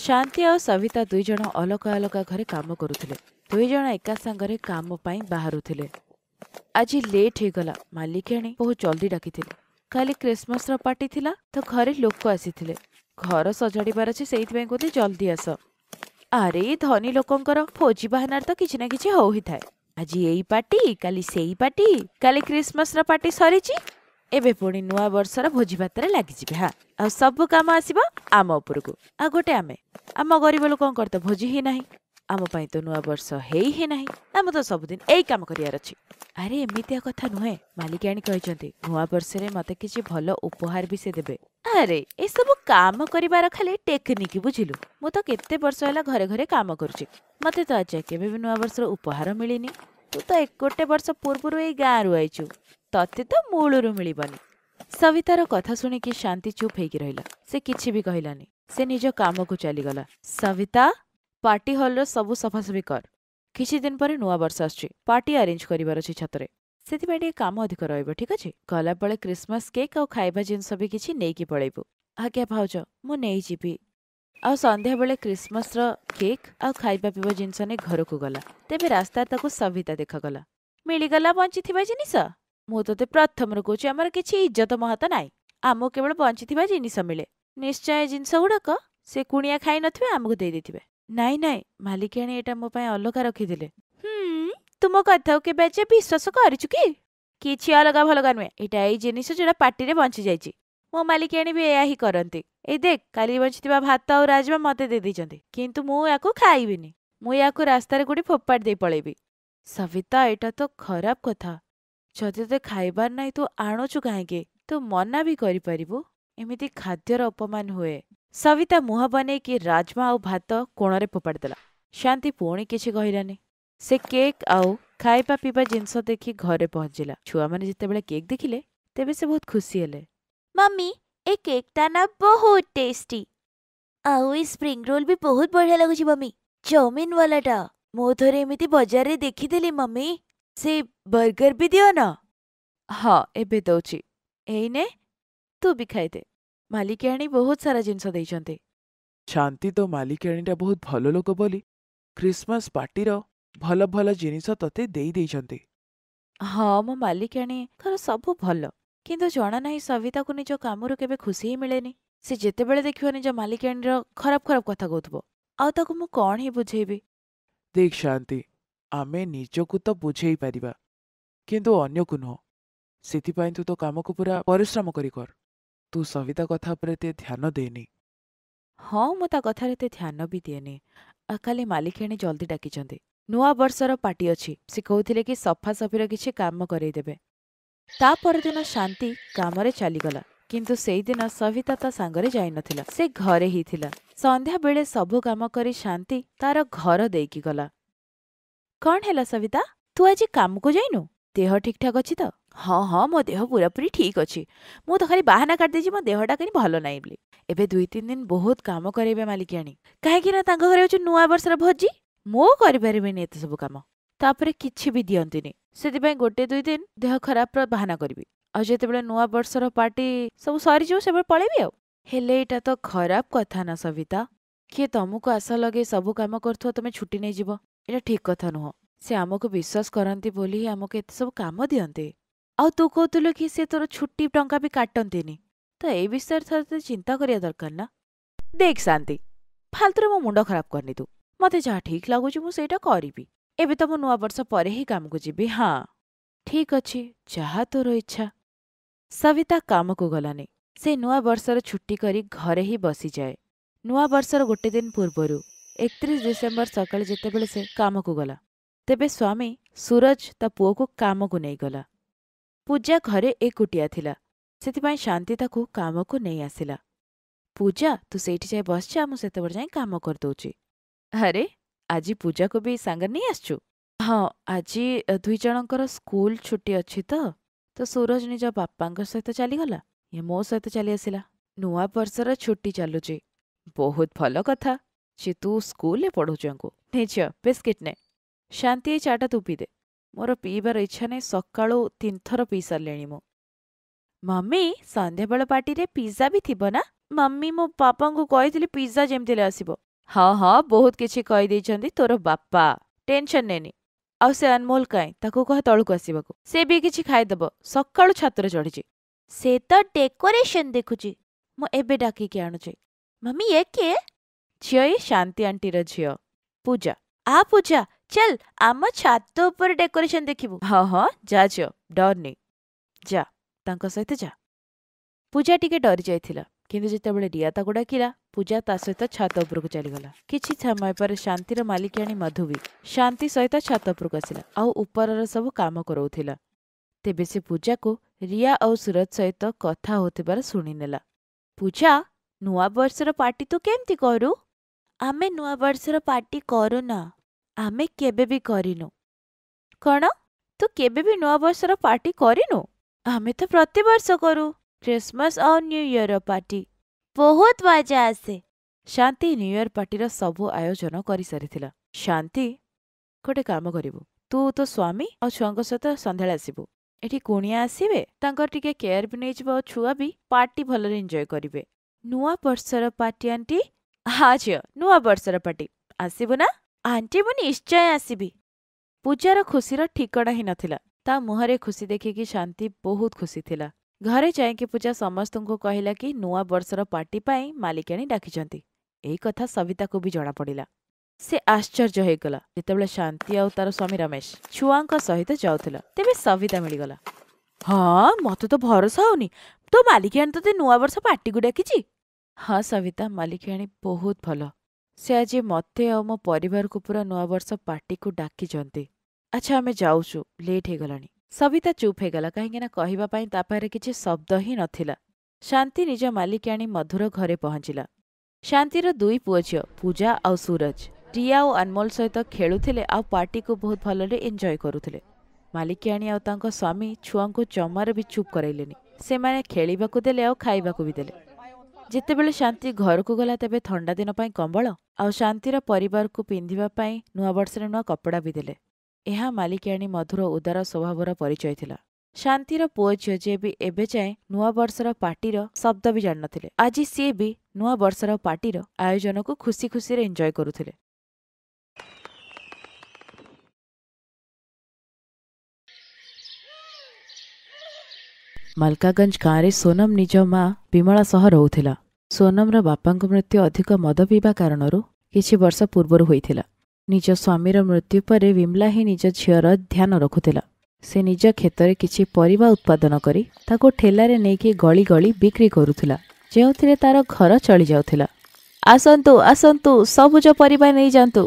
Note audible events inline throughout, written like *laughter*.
ଶାନ୍ତି ଆଉ ସବିତା ଦୁଇ ଜଣ ଅଲଗା ଅଲଗା ଘରେ କାମ କରୁଥିଲେ ଦୁଇ ଜଣ ଏକା ସାଙ୍ଗରେ କାମ ପାଇଁ ବାହାରୁଥିଲେ ଆଜି ଲେଟ୍ ହେଇଗଲା ମାଲିକିଆଣୀ ବହୁତ ଜଲ୍ଦି ଡାକିଥିଲେ କାଲି କ୍ରିସମସର ପାର୍ଟି ଥିଲା ତ ଘରେ ଲୋକ ଆସିଥିଲେ ଘର ସଜାଡ଼ିବାର ଅଛି ସେଇଥିପାଇଁ କହୁଛି ଜଲ୍ଦି ଆସ ଆରେ ଧନୀ ଲୋକଙ୍କର ଭୋଜି ବାହାନାରେ ତ କିଛି ନା କିଛି ହୋଇଥାଏ ଆଜି ଏଇ ପାର୍ଟି କାଲି ସେଇ ପାର୍ଟି କାଲି କ୍ରିସମସର ପାର୍ଟି ସରିଛି ଏବେ ପୁଣି ନୂଆ ବର୍ଷର ଭୋଜି ଭାତରେ ଲାଗିଯିବେ ହଁ ଆଉ ସବୁ କାମ ଆସିବ ଆମ ଉପରକୁ ଆଉ ଗୋଟେ ଆମେ ଆମ ଗରିବ ଲୋକଙ୍କ କର ତ ଭୋଜି ହିଁ ନାହିଁ ଆମ ପାଇଁ ତ ନୂଆ ବର୍ଷ ହେଇ ହିଁ ନାହିଁ ଆମ ତ ସବୁଦିନ ଏଇ କାମ କରିବାର ଅଛି ଆରେ ଏମିତିଆ କଥା ନୁହେଁ ମାଲିକାଣୀ କହିଛନ୍ତି ନୂଆ ବର୍ଷରେ ମତେ କିଛି ଭଲ ଉପହାର ବି ସେ ଦେବେ ଆରେ ଏସବୁ କାମ କରିବାର ଖାଲି ଟେକ୍ନିକ୍ ବୁଝିଲୁ ମୁଁ ତ କେତେ ବର୍ଷ ହେଲା ଘରେ ଘରେ କାମ କରୁଛି ମତେ ତ ଆଜି କେବେ ବି ନୂଆ ବର୍ଷର ଉପହାର ମିଳିନି ତୁ ତ ଗୋଟେ ବର୍ଷ ପୂର୍ବରୁ ଏଇ ଗାଁରୁ ଆଇଛୁ तत्ती त मूलु मिलबनी सवितार कथा शुणिक शान्ति चुप हुन्छ सविता पार्टी हल र सबै सफासफी गरीदिन नर्ष आसु पर्टी आरेन्ज गरिबार छतर सि अधिक र ठिक अहिले गलाप क्रिसमस केक आउँ खाइबा जिन्सि पलैबु आज्ञा भाउच मै आउ सन्ध्या बेला क्रिसमस र केक आउँदा पिवा जिस घर को गला ते रातार त सविता देखाला मिगला बचिथ जिनिस ମୁଁ ତୋତେ ପ୍ରଥମରୁ କହୁଛି ଆମର କିଛି ଇଜ୍ଜତ ମହତ ନାହିଁ ଆମକୁ କେବଳ ବଞ୍ଚିଥିବା ଜିନିଷ ମିଳେ ନିଶ୍ଚୟ ଜିନିଷ ଗୁଡ଼ାକ ସେ କୁଣିଆ ଖାଇନଥିବେ ଆମକୁ ଦେଇଦେଇଥିବେ ନାଇଁ ନାଇଁ ମାଲିକାଣୀ ଏଇଟା ମୋ ପାଇଁ ଅଲଗା ରଖିଥିଲେ ତୁମ କଥାକୁ କେବେ ଯେ ବିଶ୍ୱାସ କରିଛୁ କି କିଛି ଅଲଗା ଭଲଗା ନୁହେଁ ଏଇଟା ଏଇ ଜିନିଷ ଯୋଉଟା ପାଟିରେ ବଞ୍ଚିଯାଇଛି ମୋ ମାଲିକାଣୀ ବି ଏହା ହିଁ କରନ୍ତି ଏଇ ଦେଖ କାଲି ବଞ୍ଚିଥିବା ଭାତ ଆଉ ରାଜମା ମତେ ଦେଇଦେଇଛନ୍ତି କିନ୍ତୁ ମୁଁ ୟାକୁ ଖାଇବିନି ମୁଁ ୟାକୁ ରାସ୍ତାରେ କୋଠି ଫୋପାଡ଼ି ଦେଇ ପଳେଇବି ସବିତା ଏଇଟା ତ ଖରାପ କଥା ଯଦି ତୋତେ ଖାଇବାର ନାହିଁ ତୁ ଆଣୁଛୁ କାହିଁକି ତୁ ମନା ବି କରିପାରିବୁ ଏମିତି ଖାଦ୍ୟର ଅପମାନ ହୁଏ ସବିତା ମୁହଁ ବନେଇକି ରାଜମା ଆଉ ଭାତ କୋଣରେ ଫୋପାଡ଼ିଦେଲା ଶାନ୍ତି ପୁଣି କିଛି କହିଲାନି ସେ କେକ୍ ଆଉ ଖାଇବା ପିଇବା ଜିନିଷ ଦେଖି ଘରେ ପହଞ୍ଚିଲା ଛୁଆମାନେ ଯେତେବେଳେ କେକ୍ ଦେଖିଲେ ତେବେ ସେ ବହୁତ ଖୁସି ହେଲେ ମମି ଏ କେକ୍ଟା ନା ବହୁତ ଟେଷ୍ଟି ଆଉ ଏ ସ୍ପ୍ରିଙ୍ଗ ରୋଲ୍ ବି ବହୁତ ବଢ଼ିଆ ଲାଗୁଛି ମମି ଚାଉମିନ୍ ବାଲାଟା ମୋ ଥରେ ଏମିତି ବଜାରରେ ଦେଖିଥିଲି ମମି से बर्गर भी दियो ना हाँ एबे दौची एने तू भी खाई दे मालिकाणी बहुत सारा जिनस शांति तो मालिकाणीटा बहुत भल लोक बोली क्रिसमस पार्टीर भल भल जिनस तो ते दे दे हाँ मो मालिकाणी घर सब भल कि जाना ना सविता को निज कम के खुशी ही मिले से जितेबले देख निज मालिकाणी खराब खराब कथ कौ आक मु कौन ही बुझेबी देख शांति ଆମେ ନିଜକୁ ତ ବୁଝେଇ ପାରିବା କିନ୍ତୁ ଅନ୍ୟକୁ ନୁହଁ ସେଥିପାଇଁ ତୁ ତୋ କାମକୁ ପୁରା ପରିଶ୍ରମ କରି କର ତୁ ସବିତା କଥା ଉପରେ ଏତେ ଧ୍ୟାନ ଦେନି ହଁ ମୁଁ ତା କଥାରେ ଏତେ ଧ୍ୟାନ ବି ଦିଏନି ଆଉ କାଲି ମାଲିକିଣୀ ଜଲ୍ଦି ଡାକିଛନ୍ତି ନୂଆ ବର୍ଷର ପାର୍ଟି ଅଛି ସେ କହୁଥିଲେ କି ସଫାସଫିର କିଛି କାମ ଦେବେ ତା ପରଦିନ ଶାନ୍ତି କାମରେ ଚାଲିଗଲା କିନ୍ତୁ ସେଇଦିନ ସବିତା ତା ସାଙ୍ଗରେ ଯାଇନଥିଲା ସେ ଘରେ ହିଁ ଥିଲା ସନ୍ଧ୍ୟାବେଳେ ସବୁ କାମ କରି ଶାନ୍ତି ତାର ଘର ଦେଇକି ଗଲା କ'ଣ ହେଲା ସବିତା ତୁ ଆଜି କାମକୁ ଯାଇନୁ ଦେହ ଠିକ୍ଠାକ୍ ଅଛି ତ ହଁ ହଁ ମୋ ଦେହ ପୁରାପୁରି ଠିକ୍ ଅଛି ମୁଁ ତ ଖାଲି ବାହାନା କାଟିଦେଇଛି ମୋ ଦେହଟା କାହିଁ ଭଲ ନାହିଁ ବୋଲି ଏବେ ଦୁଇ ତିନି ଦିନ ବହୁତ କାମ କରେଇବେ ମାଲିକିଆଣି କାହିଁକି ନା ତାଙ୍କ ଘରେ ହେଉଛି ନୂଆ ବର୍ଷର ଭୋଜି ମୁଁ କରିପାରିବିନି ଏତେ ସବୁ କାମ ତାପରେ କିଛି ବି ଦିଅନ୍ତିନି ସେଥିପାଇଁ ଗୋଟେ ଦୁଇ ଦିନ ଦେହ ଖରାପର ବାହାନା କରିବି ଆଉ ଯେତେବେଳେ ନୂଆ ବର୍ଷର ପାର୍ଟି ସବୁ ସରିଯିବ ସେବେଳେ ପଳେଇବି ଆଉ ହେଲେ ଏଇଟା ତ ଖରାପ କଥା ନା ସବିତା କିଏ ତମକୁ ଆଶା ଲଗେଇ ସବୁ କାମ କରୁଥିବ ତମେ ଛୁଟି ନେଇଯିବ एउटा ठिक कथा नुह सि आमु विश्वास कति बोली आमक एम दिउ तु कु कि सि तो छुटी टा काटेन तो ए विषय थोर चिंता करिया दरकार शांति साल्तुरु मो मुड खराब कन त को लाग मुवा ठीक जिठी जहा तोर इच्छा सविता कामको गलानि सूवर्ष छुटी घर हिँड बसिजाए नर्षर गोटेदिन पूर्वहरू একত্রিশ ଡିସେମ୍ବର ସକାଳେ ଯେତେବେଳେ ସେ କାମକୁ ଗଲା ତେବେ ସ୍ୱାମୀ ସୁରଜ ତା ପୁଅକୁ କାମକୁ ନେଇଗଲା ପୂଜା ଘରେ ଏକୁଟିଆ ଥିଲା ସେଥିପାଇଁ ଶାନ୍ତି ତାକୁ କାମକୁ ନେଇ ଆସିଲା ପୂଜା ତୁ ସେଇଠି ଯାଇ ବସିଯା ମୁଁ ସେତେବେଳେ ଯାଇ କାମ କରିଦେଉଛି ଆରେ ଆଜି ପୂଜାକୁ ବି ସାଙ୍ଗରେ ନେଇ ଆସିଛୁ ହଁ ଆଜି ଦୁଇ ଜଣଙ୍କର ସ୍କୁଲ ଛୁଟି ଅଛି ତ ତ ସୁରଜ ନିଜ ବାପାଙ୍କ ସହିତ ଚାଲିଗଲା ଇଏ ମୋ ସହିତ ଚାଲି ଆସିଲା ନୂଆ ବର୍ଷର ଛୁଟି ଚାଲୁଛି ବହୁତ ଭଲ କଥା ତୁ ସ୍କୁଲରେ ପଢ଼ୁଚଙ୍କୁ ନେଇ ଝିଅ ବିସ୍କିଟ୍ ନେ ଶାନ୍ତି ଏଇ ଚା'ଟା ତୁ ପିଦେ ମୋର ପିଇବାର ଇଚ୍ଛା ନାହିଁ ସକାଳୁ ତିନିଥର ପିଇ ସାରିଲେଣି ମୁଁ ମମି ସନ୍ଧ୍ୟାବେଳ ପାର୍ଟିରେ ପିଜ୍ଜା ବି ଥିବ ନା ମମି ମୋ ବାପାଙ୍କୁ କହିଥିଲି ପିଜ୍ଜା ଯେମିତି ହେଲେ ଆସିବ ହଁ ହଁ ବହୁତ କିଛି କହିଦେଇଛନ୍ତି ତୋର ବାପା ଟେନସନ୍ ନେନି ଆଉ ସେ ଅନମୋଲ କାଇଁ ତାକୁ କହ ତଳକୁ ଆସିବାକୁ ସେ ବି କିଛି ଖାଇଦେବ ସକାଳୁ ଛାତରେ ଚଢ଼ିଛି ସେ ତ ଡେକୋରେସନ୍ ଦେଖୁଛି ମୁଁ ଏବେ ଡାକିକି ଆଣୁଛି ମମି ଏ କିଏ ଝିଅ ଶାନ୍ତି ଆଣ୍ଟିର ଝିଅ ପୂଜା ଆ ପୂଜା ଚାଲ ଆମ ଛାତ ଉପରେ ଡେକୋରେସନ ଦେଖିବୁ ହଁ ହଁ ଯା ଝିଅ ଡରନି ଯା ତାଙ୍କ ସହିତ ଯା ପୂଜା ଟିକେ ଡରିଯାଇଥିଲା କିନ୍ତୁ ଯେତେବେଳେ ରିଆ ତାକୁ ଡାକିଲା ପୂଜା ତା ସହିତ ଛାତ ଉପରକୁ ଚାଲିଗଲା କିଛି ସମୟ ପରେ ଶାନ୍ତିର ମାଲିକାଣୀ ମଧୁ ବି ଶାନ୍ତି ସହିତ ଛାତ ଉପରକୁ ଆସିଲା ଆଉ ଉପରର ସବୁ କାମ କରାଉଥିଲା ତେବେ ସେ ପୂଜାକୁ ରିଆ ଆଉ ସୁରଜ ସହିତ କଥା ହେଉଥିବାର ଶୁଣିନେଲା ପୂଜା ନୂଆ ବର୍ଷର ପାର୍ଟି ତୁ କେମିତି କରୁ ଆମେ ନୂଆ ବର୍ଷର ପାର୍ଟି କରୁନା ଆମେ କେବେ ବି କରିନୁ କ'ଣ ତୁ କେବେ ବି ନୂଆ ବର୍ଷର ପାର୍ଟି କରିନୁ ଆମେ ତ ପ୍ରତିବର୍ଷ କରୁ ଖ୍ରୀଷ୍ଟମାସ ଆଉ ନ୍ୟୁ ଇୟର ପାର୍ଟି ବହୁତ ମଜା ଆସେ ଶାନ୍ତି ନ୍ୟୁ ଇୟର ପାର୍ଟିର ସବୁ ଆୟୋଜନ କରିସାରିଥିଲା ଶାନ୍ତି ଗୋଟେ କାମ କରିବୁ ତୁ ତୋ ସ୍ୱାମୀ ଆଉ ଛୁଆଙ୍କ ସହିତ ସନ୍ଧ୍ୟାରେ ଆସିବୁ ଏଠି କୁଣିଆ ଆସିବେ ତାଙ୍କର ଟିକେ କେୟାର ବି ନେଇଯିବ ଆଉ ଛୁଆ ବି ପାର୍ଟି ଭଲରେ ଏଞ୍ଜୟ କରିବେ ନୂଆ ବର୍ଷର ପାର୍ଟି ଆଣ୍ଟି ହଁ ଝିଅ ନୂଆ ବର୍ଷର ପାର୍ଟି ଆସିବୁ ନା ଆଣ୍ଟି ମୁଁ ନିଶ୍ଚୟ ଆସିବି ପୂଜାର ଖୁସିର ଠିକଣା ହିଁ ନଥିଲା ତା ମୁହଁରେ ଖୁସି ଦେଖିକି ଶାନ୍ତି ବହୁତ ଖୁସି ଥିଲା ଘରେ ଯାଇକି ପୂଜା ସମସ୍ତଙ୍କୁ କହିଲା କି ନୂଆ ବର୍ଷର ପାର୍ଟି ପାଇଁ ମାଲିକାଣୀ ଡାକିଛନ୍ତି ଏଇ କଥା ସବିତାକୁ ବି ଜଣାପଡ଼ିଲା ସେ ଆଶ୍ଚର୍ଯ୍ୟ ହେଇଗଲା ଯେତେବେଳେ ଶାନ୍ତି ଆଉ ତାର ସ୍ୱାମୀ ରମେଶ ଛୁଆଙ୍କ ସହିତ ଯାଉଥିଲା ତେବେ ସବିତା ମିଳିଗଲା ହଁ ମତେ ତ ଭରସା ହଉନି ତୋ ମାଲିକାଣୀ ତତେ ନୂଆବର୍ଷ ପାର୍ଟିକୁ ଡାକିଛି ହଁ ସବିତା ମାଲିକିଆଣୀ ବହୁତ ଭଲ ସେ ଆଜି ମୋତେ ଆଉ ମୋ ପରିବାରକୁ ପୁରା ନୂଆବର୍ଷ ପାର୍ଟିକୁ ଡାକିଛନ୍ତି ଆଚ୍ଛା ଆମେ ଯାଉଛୁ ଲେଟ୍ ହେଇଗଲାଣି ସବିତା ଚୁପ୍ ହେଇଗଲା କାହିଁକିନା କହିବା ପାଇଁ ତା ପାଖରେ କିଛି ଶବ୍ଦ ହିଁ ନଥିଲା ଶାନ୍ତି ନିଜ ମାଲିକିଆଣୀ ମଧୁର ଘରେ ପହଞ୍ଚିଲା ଶାନ୍ତିର ଦୁଇ ପୁଅ ଝିଅ ପୂଜା ଆଉ ସୁରଜ ରିୟା ଆଉ ଅନମୋଲ ସହିତ ଖେଳୁଥିଲେ ଆଉ ପାର୍ଟିକୁ ବହୁତ ଭଲରେ ଏନ୍ଜୟ କରୁଥିଲେ ମାଲିକିଆଣୀ ଆଉ ତାଙ୍କ ସ୍ୱାମୀ ଛୁଆଙ୍କୁ ଜମାରେ ବି ଚୁପ୍ କରାଇଲେନି ସେମାନେ ଖେଳିବାକୁ ଦେଲେ ଆଉ ଖାଇବାକୁ ବି ଦେଲେ ଯେତେବେଳେ ଶାନ୍ତି ଘରକୁ ଗଲା ତେବେ ଥଣ୍ଡା ଦିନ ପାଇଁ କମ୍ବଳ ଆଉ ଶାନ୍ତିର ପରିବାରକୁ ପିନ୍ଧିବା ପାଇଁ ନୂଆବର୍ଷରେ ନୂଆ କପଡ଼ା ବି ଦେଲେ ଏହା ମାଲିକିଆଣୀ ମଧୁର ଉଦାର ସ୍ୱଭାବର ପରିଚୟ ଥିଲା ଶାନ୍ତିର ପୁଅ ଝିଅ ଯିଏ ବି ଏବେ ଯାଏଁ ନୂଆବର୍ଷର ପାର୍ଟିର ଶବ୍ଦ ବି ଜାଣିନଥିଲେ ଆଜି ସିଏ ବି ନୂଆବର୍ଷର ପାର୍ଟିର ଆୟୋଜନକୁ ଖୁସି ଖୁସିରେ ଏଞ୍ଜୟ କରୁଥିଲେ ମାଲକାଗଞ୍ଜ ଗାଁରେ ସୋନମ ନିଜ ମା ବିମଳା ସହ ରହୁଥିଲା ସୋନମର ବାପାଙ୍କ ମୃତ୍ୟୁ ଅଧିକ ମଦ ପିଇବା କାରଣରୁ କିଛି ବର୍ଷ ପୂର୍ବରୁ ହୋଇଥିଲା ନିଜ ସ୍ୱାମୀର ମୃତ୍ୟୁ ପରେ ବିମଳା ହିଁ ନିଜ ଝିଅର ଧ୍ୟାନ ରଖୁଥିଲା ସେ ନିଜ କ୍ଷେତରେ କିଛି ପରିବା ଉତ୍ପାଦନ କରି ତାକୁ ଠେଲାରେ ନେଇକି ଗଳି ଗଳି ବିକ୍ରି କରୁଥିଲା ଯେଉଁଥିରେ ତାର ଘର ଚଳିଯାଉଥିଲା ଆସନ୍ତୁ ଆସନ୍ତୁ ସବୁଜ ପରିବା ନେଇଯାଆନ୍ତୁ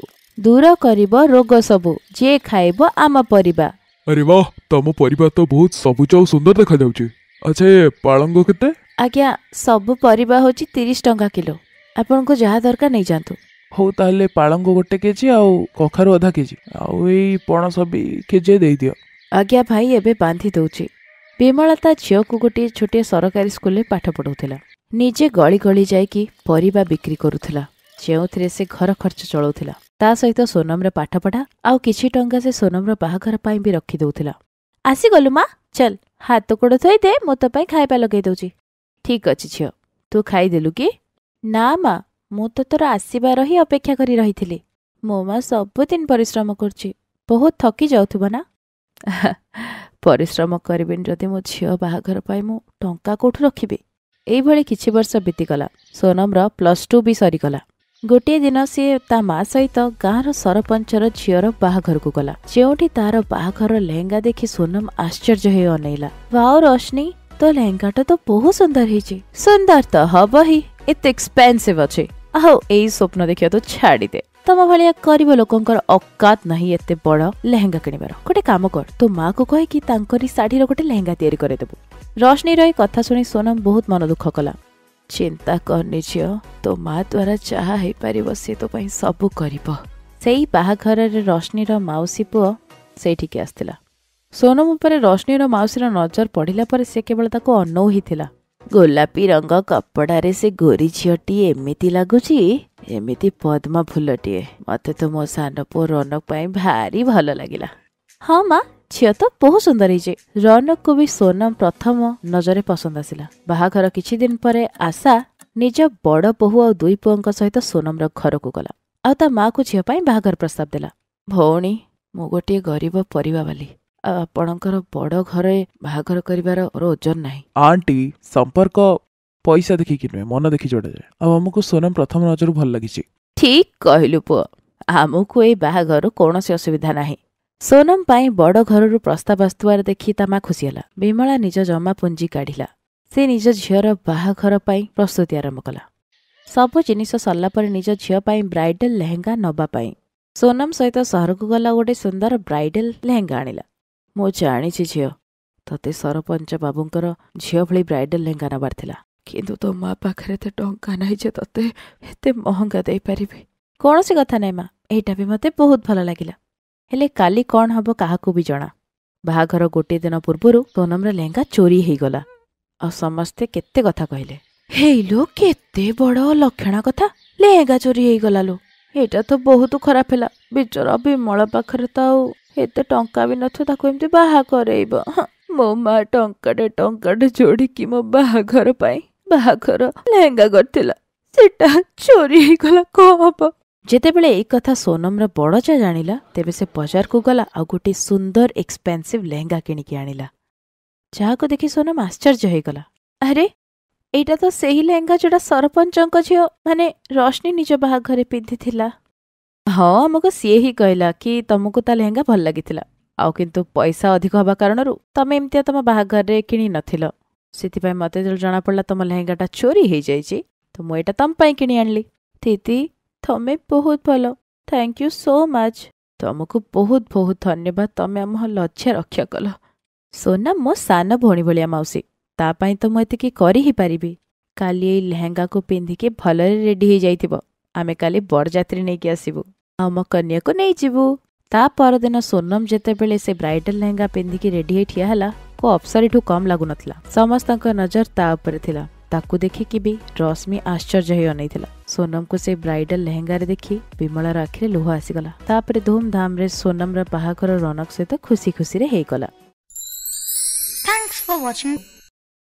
ଦୂର କରିବ ରୋଗ ସବୁ ଯିଏ ଖାଇବ ଆମ ପରିବା ଆରେ ବାହ ତମ ପରିବା ତ ବହୁତ ସବୁଜ ଆଉ ସୁନ୍ଦର ଦେଖାଯାଉଛି ଆଚ୍ଛା ଏ ପାଳଙ୍ଗ କେତେ ଆଜ୍ଞା ସବୁ ପରିବା ହେଉଛି ତିରିଶ ଟଙ୍କା କିଲୋ ଆପଣଙ୍କୁ ଯାହା ଦରକାର ନେଇଯାଆନ୍ତୁ ହଉ ତାହେଲେ ପାଳଙ୍ଗ ଗୋଟେ କେଜି ଆଉ କଖାରୁ ଅଧା କେଜି ଆଉ ଏଇ ପଣସ ବି କେଜିଏ ଦେଇଦିଅ ଆଜ୍ଞା ଭାଇ ଏବେ ବାନ୍ଧି ଦେଉଛି ବିମଳା ତା ଝିଅକୁ ଗୋଟିଏ ଛୋଟିଆ ସରକାରୀ ସ୍କୁଲରେ ପାଠ ପଢ଼ାଉଥିଲା ନିଜେ ଗଳି ଗଳି ଯାଇକି ପରିବା ବିକ୍ରି କରୁଥିଲା ଯେଉଁଥିରେ ସେ ଘର ଖର୍ଚ୍ଚ ଚଳାଉଥିଲା ତା ସହିତ ସୋନମର ପାଠପଢ଼ା ଆଉ କିଛି ଟଙ୍କା ସେ ସୋନମର ବାହାଘର ପାଇଁ ବି ରଖିଦେଉଥିଲା ଆସିଗଲୁ ମା ଚାଲ ହାତ ଗୋଡ଼ ଥୋଇ ଦେ ମୋ ତୋ ପାଇଁ ଖାଇବା ଲଗେଇ ଦେଉଛି ଠିକ୍ ଅଛି ଝିଅ ତୁ ଖାଇଦେଲୁ କି ନା ମା ମୁଁ ତ ତୋର ଆସିବାର ହିଁ ଅପେକ୍ଷା କରି ରହିଥିଲି ମୋ ମା ସବୁଦିନ ପରିଶ୍ରମ କରୁଛି ବହୁତ ଥକି ଯାଉଥିବ ନା *laughs* ପରିଶ୍ରମ କରିବିନି ଯଦି ମୋ ଝିଅ ବାହାଘର ପାଇଁ ମୁଁ ଟଙ୍କା କେଉଁଠୁ ରଖିବି ଏଇଭଳି କିଛି ବର୍ଷ ବିତିଗଲା ସୋନମର ପ୍ଲସ୍ ଟୁ ବି ସରିଗଲା ଗୋଟିଏ ଦିନ ସିଏ ତା ମା ସହିତ ଗାଁର ସରପଞ୍ଚର ଝିଅର ବାହାଘରକୁ ଗଲା ଯେଉଁଠି ତାର ବାହାଘର ଲେହେଙ୍ଗା ଦେଖି ସୋନମ ଆଶ୍ଚର୍ଯ୍ୟ ହେଇ ଅନେଇଲା ବାଓ ରଶ୍ନି ତୋ ଲେହେଙ୍ଗାଟା ତ ବହୁତ ସୁନ୍ଦର ହେଇଛି ସୁନ୍ଦର ତ ହବ ହିଁ ଏତେ ଏକ୍ସପେନ୍ସିଭ୍ ଅଛି ଆଉ ଏଇ ସ୍ୱପ୍ନ ଦେଖିବା ତୁ ଛାଡ଼ିଦେ ତମ ଭଳିଆ ଗରିବ ଲୋକଙ୍କର ଅକାତ ନାହିଁ ଏତେ ବଡ଼ ଲେହେଙ୍ଗା କିଣିବାର ଗୋଟେ କାମ କର ତୋ ମାଆକୁ କହିକି ତାଙ୍କରି ଶାଢ଼ୀର ଗୋଟେ ଲେହେଙ୍ଗା ତିଆରି କରେଇଦେବୁ ରଶ୍ମିର ଏ କଥା ଶୁଣି ସୋନମ ବହୁତ ମନ ଦୁଃଖ କଲା ଚିନ୍ତା କରନି ଝିଅ ତୋ ମା ଦ୍ୱାରା ଯାହା ହେଇପାରିବ ସେ ତୋ ପାଇଁ ସବୁ କରିବ ସେଇ ବାହାଘରରେ ରଶ୍ମିର ମାଉସୀ ପୁଅ ସେଇଠିକି ଆସିଥିଲା ସୋନମ ଉପରେ ରଶ୍ମିର ମାଉସୀର ନଜର ପଡ଼ିଲା ପରେ ସେ କେବଳ ତାକୁ ଅନୌହିଥିଲା ଗୋଲାପି ରଙ୍ଗ କପଡ଼ାରେ ସେ ଗୋରୀ ଝିଅଟି ଏମିତି ଲାଗୁଛି ଏମିତି ପଦ୍ମ ଫୁଲଟିଏ ମୋତେ ତ ମୋ ସାନ ପୁଅ ରନକ ପାଇଁ ଭାରି ଭଲ ଲାଗିଲା ହଁ ମା ଝିଅ ତ ବହୁତ ସୁନ୍ଦରୀ ଯେ ରନକୁ ବି ସୋନମ ପ୍ରଥମ ନଜରରେ ପସନ୍ଦ ଆସିଲା ବାହାଘର କିଛି ଦିନ ପରେ ଆଶା ନିଜ ବଡ଼ ବୋହୂ ଆଉ ଦୁଇ ପୁଅଙ୍କ ସହିତ ସୋନମର ଘରକୁ ଗଲା ଆଉ ତା ମାଆକୁ ଝିଅ ପାଇଁ ବାହାଘର ପ୍ରସ୍ତାବ ଦେଲା ଭଉଣୀ ମୁଁ ଗୋଟିଏ ଗରିବ ପରିବା ବାଲି ଆଉ ଆପଣଙ୍କର ବଡ଼ ଘରେ ବାହାଘର କରିବାର ମୋର ଓଜନ ନାହିଁ ଆଣ୍ଟି ସମ୍ପର୍କ ପଇସା ଦେଖିକି ନୁହେଁ ମନ ଦେଖି ଯୋଡ଼ାଯାଏ ଆଉ ଆମକୁ ସୋନମ ପ୍ରଥମ ନଜରୁ ଭଲ ଲାଗିଛି ଠିକ କହିଲୁ ପୁଅ ଆମକୁ ଏଇ ବାହାଘରୁ କୌଣସି ଅସୁବିଧା ନାହିଁ ସୋନମ ପାଇଁ ବଡ଼ ଘରରୁ ପ୍ରସ୍ତାବ ଆସୁଥିବାର ଦେଖି ତାମା ଖୁସିହେଲା ବିମଳା ନିଜ ଜମା ପୁଞ୍ଜି କାଢ଼ିଲା ସେ ନିଜ ଝିଅର ବାହାଘର ପାଇଁ ପ୍ରସ୍ତୁତି ଆରମ୍ଭ କଲା ସବୁ ଜିନିଷ ସରିଲା ପରେ ନିଜ ଝିଅ ପାଇଁ ବ୍ରାଇଡାଲ ଲେହେଙ୍ଗା ନେବା ପାଇଁ ସୋନମ ସହିତ ସହରକୁ ଗଲା ଗୋଟେ ସୁନ୍ଦର ବ୍ରାଇଡାଲ ଲେହେଙ୍ଗା ଆଣିଲା ମୁଁ ଜାଣିଛି ଝିଅ ତତେ ସରପଞ୍ଚ ବାବୁଙ୍କର ଝିଅ ଭଳି ବ୍ରାଇଡାଲ ଲେହେଙ୍ଗା ନେବାର ଥିଲା କିନ୍ତୁ ତୋ ମା ପାଖରେ ଏତେ ଟଙ୍କା ନାହିଁ ଯେ ତତେ ଏତେ ମହଙ୍ଗା ଦେଇପାରିବି କୌଣସି କଥା ନାହିଁ ମା ଏଇଟା ବି ମୋତେ ବହୁତ ଭଲ ଲାଗିଲା ହେଲେ କାଲି କ'ଣ ହେବ କାହାକୁ ବି ଜଣା ବାହାଘର ଗୋଟିଏ ଦିନ ପୂର୍ବରୁ ସୋନମର ଲେହେଙ୍ଗା ଚୋରି ହେଇଗଲା ଆଉ ସମସ୍ତେ କେତେ କଥା କହିଲେ ହେଇ ଲୋ କେତେ ବଡ଼ ଲକ୍ଷଣ କଥା ଲେହେଙ୍ଗା ଚୋରି ହେଇଗଲା ଲୋ ଏଇଟା ତ ବହୁତ ଖରାପ ହେଲା ବିଚର ବିମଳ ପାଖରେ ତ ଆଉ ଏତେ ଟଙ୍କା ବି ନଥିବ ତାକୁ ଏମିତି ବାହା କରେଇବ ମୋ ମା ଟଙ୍କାଟେ ଟଙ୍କାଟେ ଯୋଡ଼ିକି ମୋ ବାହାଘର ପାଇଁ ବାହାଘର ଲେହେଙ୍ଗା କରିଥିଲା ସେଟା ଚୋରି ହେଇଗଲା କ'ଣ ହବ ଯେତେବେଳେ ଏହି କଥା ସୋନମର ବଡ଼ଜା ଜାଣିଲା ତେବେ ସେ ବଜାରକୁ ଗଲା ଆଉ ଗୋଟିଏ ସୁନ୍ଦର ଏକ୍ସପେନ୍ସିଭ୍ ଲେହେଙ୍ଗା କିଣିକି ଆଣିଲା ଯାହାକୁ ଦେଖି ସୋନମ ଆଶ୍ଚର୍ଯ୍ୟ ହେଇଗଲା ଆରେ ଏଇଟା ତ ସେହି ଲେହେଙ୍ଗା ଯୋଉଟା ସରପଞ୍ଚଙ୍କ ଝିଅ ମାନେ ରଶ୍ମି ନିଜ ବାହାଘରେ ପିନ୍ଧିଥିଲା ହଁ ଆମକୁ ସିଏ ହିଁ କହିଲା କି ତମକୁ ତା ଲେହେଙ୍ଗା ଭଲ ଲାଗିଥିଲା ଆଉ କିନ୍ତୁ ପଇସା ଅଧିକ ହେବା କାରଣରୁ ତମେ ଏମିତିଆ ତମ ବାହାଘରରେ କିଣି ନଥିଲ ସେଥିପାଇଁ ମୋତେ ଯେତେବେଳେ ଜଣାପଡ଼ିଲା ତମ ଲେହେଙ୍ଗାଟା ଚୋରି ହେଇଯାଇଛି ତ ମୁଁ ଏଇଟା ତମ ପାଇଁ କିଣି ଆଣିଲି ଦିଦି ତମେ ବହୁତ ଭଲ ଥ୍ୟାଙ୍କ ୟୁ ସୋ ମଚ୍ ତମକୁ ବହୁତ ବହୁତ ଧନ୍ୟବାଦ ତମେ ଆମ ଲଜ୍ଜା ରକ୍ଷା କଲ ସୋନା ମୋ ସାନ ଭଉଣୀ ଭଳିଆ ମାଉସୀ ତା ପାଇଁ ତ ମୁଁ ଏତିକି କରି ହିଁ ପାରିବି କାଲି ଏଇ ଲେହେଙ୍ଗାକୁ ପିନ୍ଧିକି ଭଲରେ ରେଡ଼ି ହେଇଯାଇଥିବ ଆମେ କାଲି ବରଯାତ୍ରୀ ନେଇକି ଆସିବୁ ଆଉ ମୋ କନ୍ୟାକୁ ନେଇଯିବୁ ତା ପରଦିନ ସୋନମ ଯେତେବେଳେ ସେ ବ୍ରାଇଡାଲ ଲେହେଙ୍ଗା ପିନ୍ଧିକି ରେଡ଼ି ହେଇ ଠିଆ ହେଲା କୋ ଅପ୍ସରୀଠୁ କମ୍ ଲାଗୁନଥିଲା ସମସ୍ତଙ୍କ ନଜର ତା ଉପରେ ଥିଲା ताकू देखिकी भी रश्मि आश्चर्य सोनम को से ब्राइडल लेहंगा रे देखी विमल आखिरी लोह आसीगला धूमधाम रे सोनम रणक सहित खुशी खुशी रे हे गला। Thanks for watching.